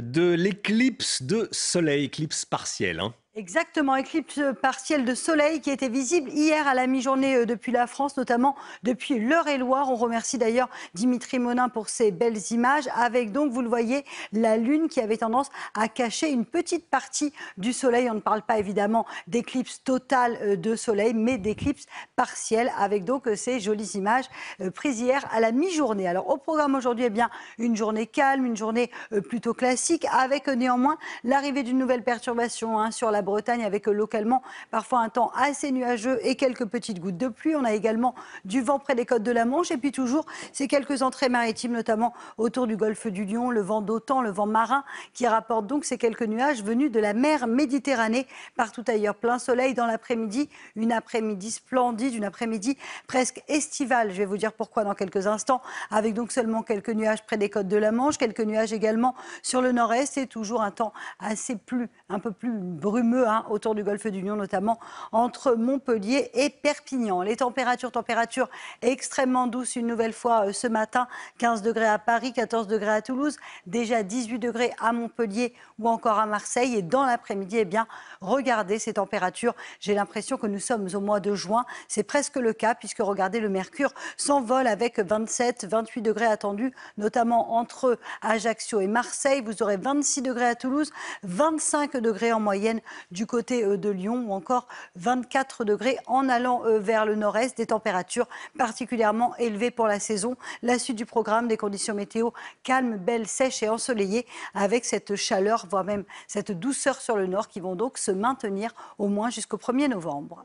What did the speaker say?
de l'éclipse de soleil, éclipse partielle. Hein. Exactement, éclipse partielle de soleil qui était visible hier à la mi-journée euh, depuis la France, notamment depuis l'Eure-et-Loire. On remercie d'ailleurs Dimitri Monin pour ces belles images, avec donc, vous le voyez, la Lune qui avait tendance à cacher une petite partie du soleil. On ne parle pas évidemment d'éclipse totale euh, de soleil, mais d'éclipse partielle, avec donc euh, ces jolies images prises hier à la mi-journée. Alors au programme aujourd'hui, eh bien, une journée calme, une journée plutôt classique, avec néanmoins l'arrivée d'une nouvelle perturbation hein, sur la Bretagne avec euh, localement parfois un temps assez nuageux et quelques petites gouttes de pluie. On a également du vent près des côtes de la Manche et puis toujours ces quelques entrées maritimes, notamment autour du golfe du Lion, le vent d'OTAN, le vent marin qui rapporte donc ces quelques nuages venus de la mer Méditerranée. Partout ailleurs, plein soleil dans l'après-midi, une après-midi splendide, une après-midi presque estivale. Je vais vous dire pourquoi dans quelques instants, avec donc seulement quelques nuages près des côtes de la Manche, quelques nuages également sur le nord-est et toujours un temps assez plus, un peu plus brumeux Hein, autour du golfe d'Union, notamment entre Montpellier et Perpignan. Les températures, températures extrêmement douces une nouvelle fois euh, ce matin. 15 degrés à Paris, 14 degrés à Toulouse, déjà 18 degrés à Montpellier ou encore à Marseille. Et dans l'après-midi, eh bien, regardez ces températures. J'ai l'impression que nous sommes au mois de juin. C'est presque le cas puisque regardez, le mercure s'envole avec 27, 28 degrés attendus, notamment entre Ajaccio et Marseille. Vous aurez 26 degrés à Toulouse, 25 degrés en moyenne du côté euh, de Lyon ou encore 24 degrés en allant euh, vers le nord-est, des températures particulièrement élevées pour la saison. La suite du programme des conditions météo calmes, belles, sèches et ensoleillées avec cette chaleur, voire même cette douceur sur le nord qui vont donc se maintenir au moins jusqu'au 1er novembre.